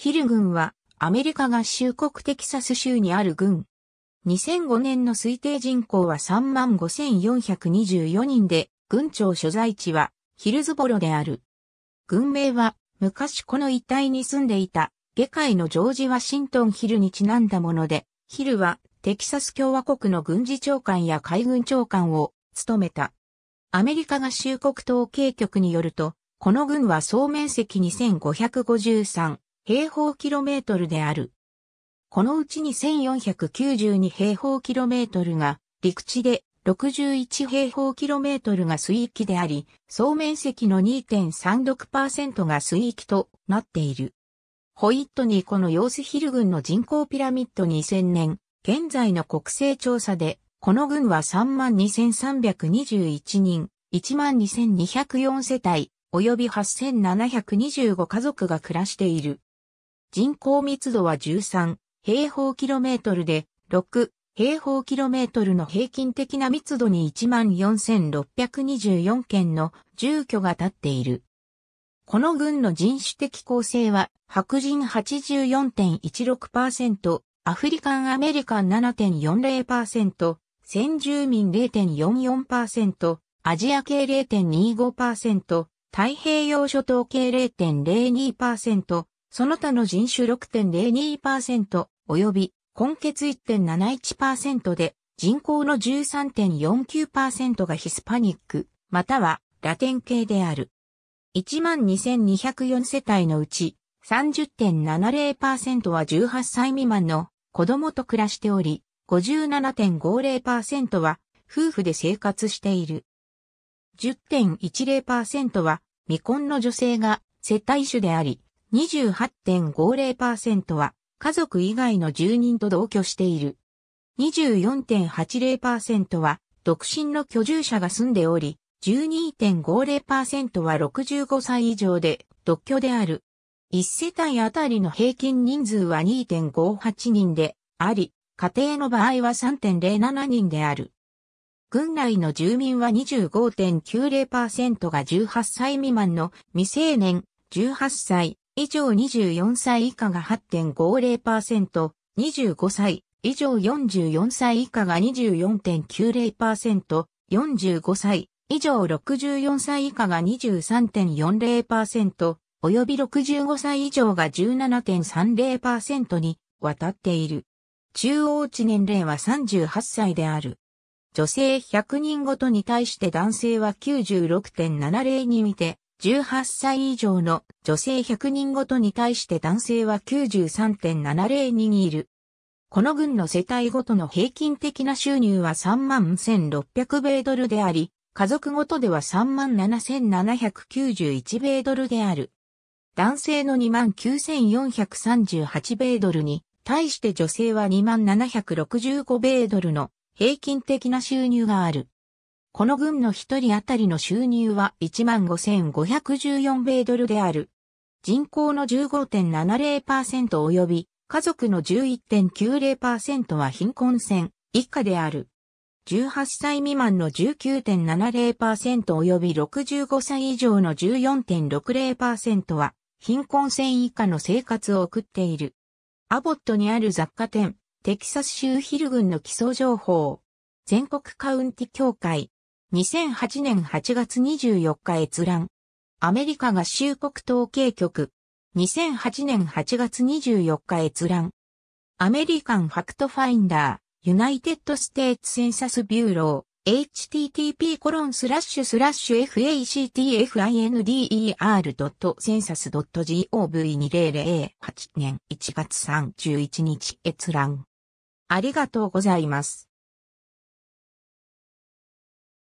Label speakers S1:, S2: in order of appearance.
S1: ヒル軍はアメリカ合衆国テキサス州にある軍。2005年の推定人口は35,424人で、軍庁所在地はヒルズボロである。軍名は昔この一帯に住んでいた下界のジョージ・ワシントン・ヒルにちなんだもので、ヒルはテキサス共和国の軍事長官や海軍長官を務めた。アメリカ合衆国統計局によると、この軍は総面積2553平方キロメートルである。このうちに1492平方キロメートルが陸地で61平方キロメートルが水域であり、総面積の2.36%が水域となっている。ホイットニーこのヨースヒル群の人口ピラミッド2000年、現在の国勢調査で、この群は32,321人、12,204世帯、及び8,725家族が暮らしている。人口密度は13平方キロメートルで、6平方キロメートルの平均的な密度に14,624件の住居が建っている。この軍の人種的構成は、白人84.16%、アフリカンアメリカン7.40%、先住民0.44%、アジア系0.25%、太平洋諸島系0.02%、その他の人種6.02%及び根血1.71%で人口の13.49%がヒスパニック、またはラテン系である。12,204世帯のうち30.70%は18歳未満の子供と暮らしており、57.50%は夫婦で生活している。10.10%は未婚の女性が世帯主であり、28.50%は家族以外の住人と同居している。24.80%は独身の居住者が住んでおり、12.50%は65歳以上で独居である。1世帯あたりの平均人数は2.58人であり、家庭の場合は3.07人である。郡内の住民は25.90%が18歳未満の未成年、18歳、以上24歳以下が8.50%、25歳以上44歳以下が24.90%、45歳以上64歳以下が23.40%、および65歳以上が17.30%に渡っている。中央値年齢は38歳である。女性100人ごとに対して男性は96.70に見て、18歳以上の女性100人ごとに対して男性は93.702人いる。この軍の世帯ごとの平均的な収入は31,600米ドルであり、家族ごとでは37,791米ドルである。男性の29,438米ドルに、対して女性は2765米ドルの平均的な収入がある。この軍の一人当たりの収入は15,514米ドルである。人口の15.70%及び家族の11.90%は貧困線以下である。18歳未満の19.70%及び65歳以上の14.60%は貧困線以下の生活を送っている。アボットにある雑貨店、テキサス州ヒル軍の基礎情報、全国カウンティ協会、2008年8月24日閲覧。アメリカ合衆国統計局。2008年8月24日閲覧。アメリカンファクトファインダー、ユナイテッドステーツセンサスビューロー、http コロンスラッシュスラッシュ factfinder.census.gov2008 年1月31日閲覧。ありがとうございます。